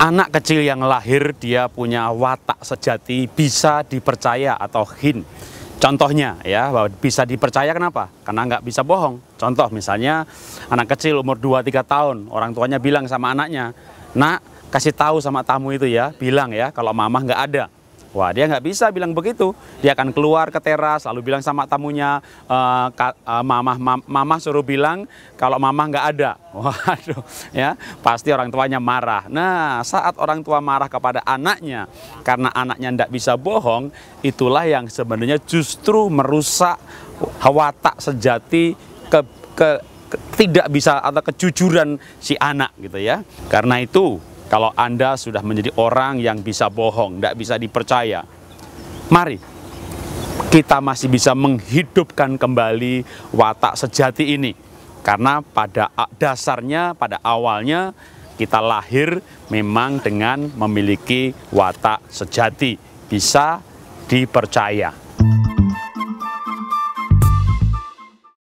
anak kecil yang lahir dia punya watak sejati bisa dipercaya atau hin. Contohnya ya bahwa bisa dipercaya kenapa? Karena nggak bisa bohong. Contoh misalnya anak kecil umur 2-3 tahun orang tuanya bilang sama anaknya, nak kasih tahu sama tamu itu ya, bilang ya kalau mamah nggak ada. Wah, dia nggak bisa bilang begitu. Dia akan keluar ke teras, lalu bilang sama tamunya, e, ka, e, mamah, mam, mamah suruh bilang kalau mamah nggak ada. Waduh, ya pasti orang tuanya marah. Nah, saat orang tua marah kepada anaknya karena anaknya nggak bisa bohong, itulah yang sebenarnya justru merusak watak sejati ke, ke, ke tidak bisa atau kejujuran si anak gitu ya. Karena itu kalau Anda sudah menjadi orang yang bisa bohong, tidak bisa dipercaya. Mari, kita masih bisa menghidupkan kembali watak sejati ini. Karena pada dasarnya, pada awalnya, kita lahir memang dengan memiliki watak sejati, bisa dipercaya.